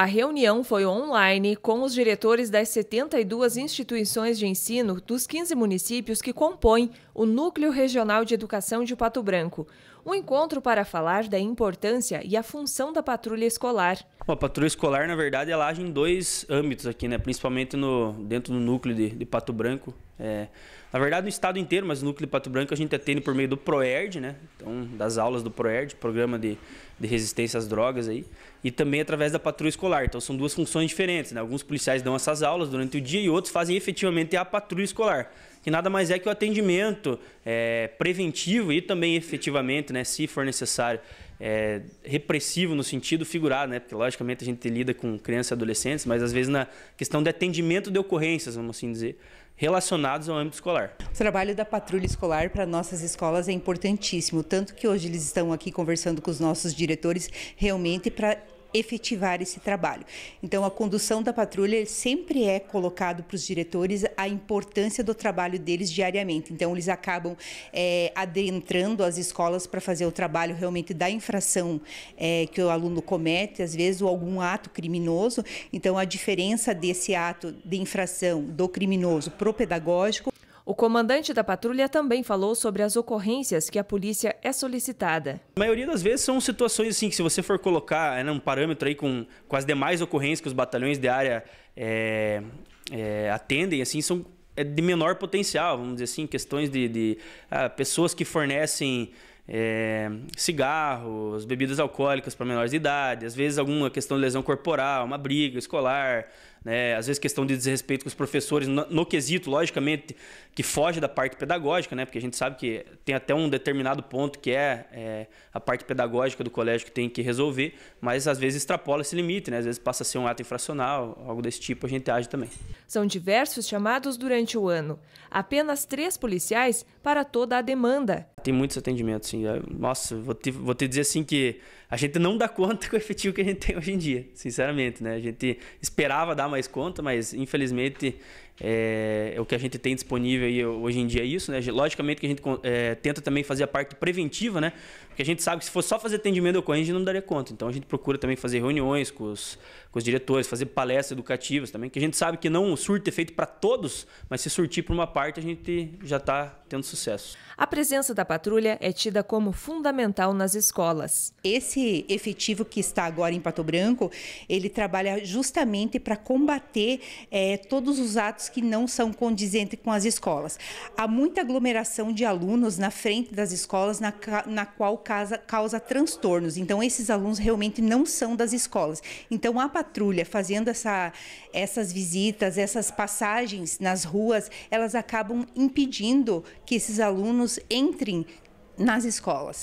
A reunião foi online com os diretores das 72 instituições de ensino dos 15 municípios que compõem o Núcleo Regional de Educação de Pato Branco um encontro para falar da importância e a função da patrulha escolar. a patrulha escolar, na verdade, ela age em dois âmbitos aqui, né? principalmente no, dentro do núcleo de, de Pato Branco. É, na verdade, no estado inteiro, mas no núcleo de Pato Branco a gente atende por meio do ProERD, né? então, das aulas do ProERD, Programa de, de Resistência às Drogas, aí, e também através da patrulha escolar. Então, são duas funções diferentes. Né? Alguns policiais dão essas aulas durante o dia e outros fazem efetivamente a patrulha escolar, que nada mais é que o atendimento é, preventivo e também efetivamente né? né, se for necessário, é, repressivo no sentido figurado, né, porque logicamente a gente lida com crianças e adolescentes, mas às vezes na questão de atendimento de ocorrências, vamos assim dizer, relacionados ao âmbito escolar. O trabalho da patrulha escolar para nossas escolas é importantíssimo, tanto que hoje eles estão aqui conversando com os nossos diretores realmente para efetivar esse trabalho. Então, a condução da patrulha sempre é colocado para os diretores a importância do trabalho deles diariamente. Então, eles acabam é, adentrando as escolas para fazer o trabalho realmente da infração é, que o aluno comete, às vezes, ou algum ato criminoso. Então, a diferença desse ato de infração do criminoso para o pedagógico o comandante da patrulha também falou sobre as ocorrências que a polícia é solicitada. A maioria das vezes são situações assim que se você for colocar é um parâmetro aí com, com as demais ocorrências que os batalhões de área é, é, atendem, assim, são é de menor potencial, vamos dizer assim, questões de, de ah, pessoas que fornecem é, cigarros, bebidas alcoólicas para menores de idade, às vezes alguma questão de lesão corporal, uma briga escolar, né? às vezes questão de desrespeito com os professores, no, no, quesito, logicamente, que foge da parte pedagógica, né? porque a gente sabe que tem até um determinado ponto que é, é a parte pedagógica do colégio que tem que resolver, mas às vezes extrapola esse limite, né? às vezes passa a ser um ato infracional, algo desse tipo, a gente age também. São diversos chamados durante o ano, apenas três policiais para toda a demanda. Tem muitos atendimentos, sim. Nossa, vou te, vou te dizer assim que a gente não dá conta com o efetivo que a gente tem hoje em dia, sinceramente, né? A gente esperava dar mais conta, mas infelizmente é, o que a gente tem disponível aí hoje em dia é isso, né? Logicamente que a gente é, tenta também fazer a parte preventiva, né? Porque a gente sabe que se fosse só fazer atendimento ao cliente, a gente não daria conta. Então a gente procura também fazer reuniões com os, com os diretores, fazer palestras educativas também, que a gente sabe que não surte efeito é para todos, mas se surtir para uma parte, a gente já está tendo sucesso. A presença da patrulha é tida como fundamental nas escolas. Esse efetivo que está agora em Pato Branco, ele trabalha justamente para combater é, todos os atos que não são condizentes com as escolas. Há muita aglomeração de alunos na frente das escolas, na, na qual causa, causa transtornos. Então, esses alunos realmente não são das escolas. Então, a patrulha fazendo essa, essas visitas, essas passagens nas ruas, elas acabam impedindo que esses alunos entrem nas escolas.